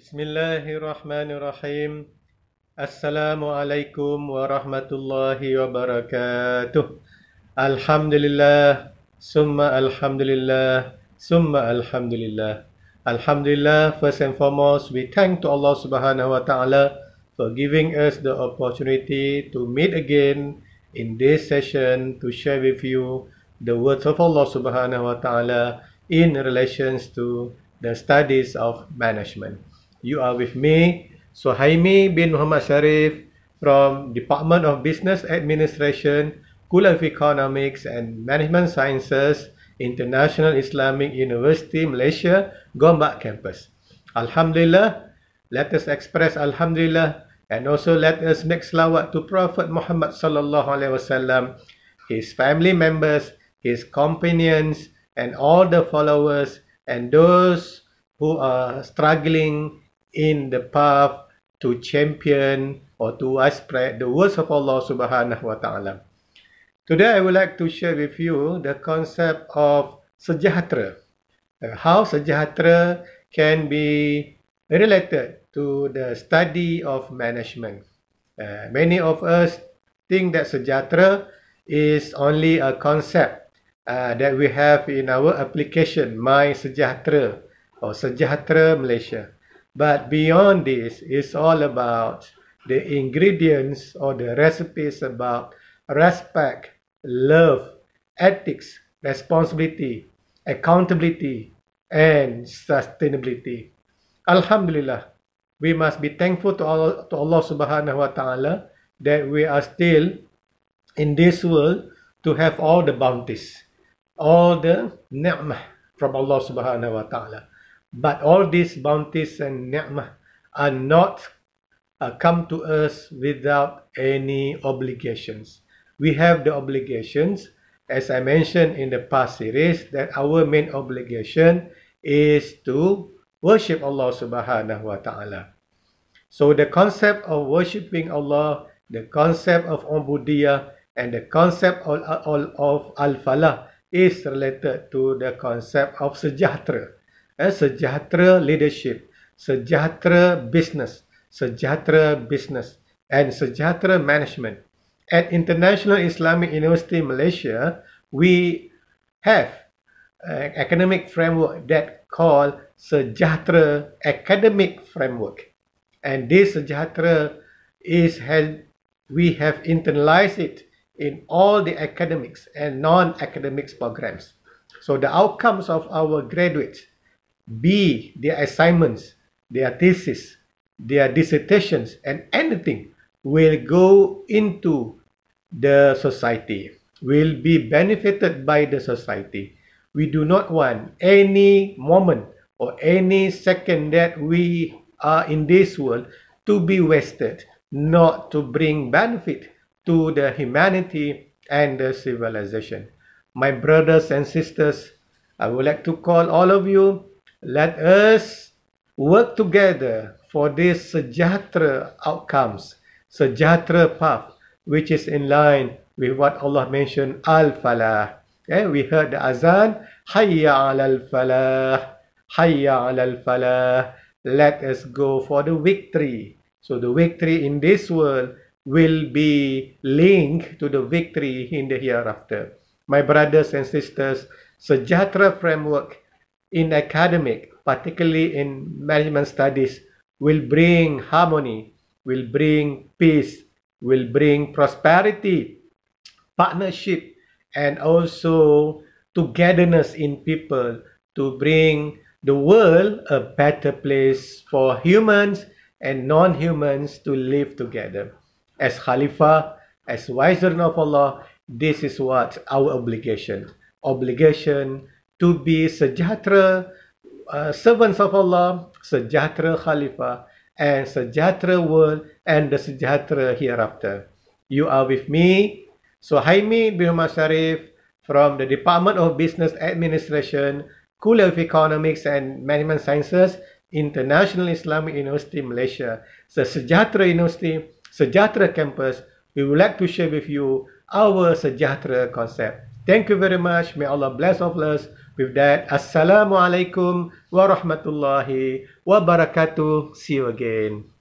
Bismillahirrahmanirrahim. Assalamualaikum warahmatullahi wabarakatuh. Alhamdulillah, summa alhamdulillah, summa alhamdulillah. Alhamdulillah, first and foremost, we thank to Allah Subhanahu wa Taala for giving us the opportunity to meet again in this session to share with you the words of Allah Subhanahu wa Taala in relations to the studies of management you are with me. So Haimi bin Muhammad Sharif from Department of Business Administration, School of Economics and Management Sciences, International Islamic University, Malaysia, Gombak Campus. Alhamdulillah, let us express Alhamdulillah and also let us make salawat to Prophet Muhammad Sallallahu Alaihi Wasallam, his family members, his companions and all the followers and those who are struggling in the path to champion or to spread the words of Allah Subhanahu Wa Taala. Today I would like to share with you the concept of sejahtera. Uh, how sejahtera can be related to the study of management. Uh, many of us think that sejahtera is only a concept uh, that we have in our application, My Sejahtera or Sejahtera Malaysia. But beyond this, it's all about the ingredients or the recipes about respect, love, ethics, responsibility, accountability, and sustainability. Alhamdulillah, we must be thankful to Allah, to Allah subhanahu wa ta'ala that we are still in this world to have all the bounties, all the ni'mah from Allah subhanahu wa ta'ala. But all these bounties and ni'mah are not uh, come to us without any obligations. We have the obligations, as I mentioned in the past series, that our main obligation is to worship Allah subhanahu wa ta'ala. So the concept of worshipping Allah, the concept of Ubudiyah, and the concept of, of Al-Falah is related to the concept of Sejahtera. Eh, sejahtera leadership, sejahtera business, sejahtera business, and sejahtera management. At International Islamic University Malaysia, we have an academic framework that called Sejahtera Academic Framework. And this Sejahtera is has, we have internalized it in all the academics and non-academics programs. So the outcomes of our graduates be their assignments, their thesis, their dissertations, and anything will go into the society, will be benefited by the society. We do not want any moment or any second that we are in this world to be wasted, not to bring benefit to the humanity and the civilization. My brothers and sisters, I would like to call all of you Let us work together for this sejahtera outcomes, sejahtera path, which is in line with what Allah mentioned, Al-Falah. Eh, we heard the azan, Hayya al falah, Hayya al falah. Let us go for the victory. So the victory in this world will be linked to the victory in the hereafter. My brothers and sisters, sejahtera framework in academic, particularly in management studies, will bring harmony, will bring peace, will bring prosperity, partnership, and also togetherness in people to bring the world a better place for humans and non-humans to live together. As Khalifa, as wiser of Allah, this is what our obligation. Obligation to be sajatra uh, servants of Allah, sajatra Khalifa, and sajatra world and the sajatra hereafter. You are with me, Suhaimi bin Sharif from the Department of Business Administration, School of Economics and Management Sciences, International Islamic University Malaysia. The Sejahtera University, Sejahtera Campus, we would like to share with you our Sejahtera concept. Thank you very much. May Allah bless all of us. With that, Assalamualaikum warahmatullahi wabarakatuh. See you again.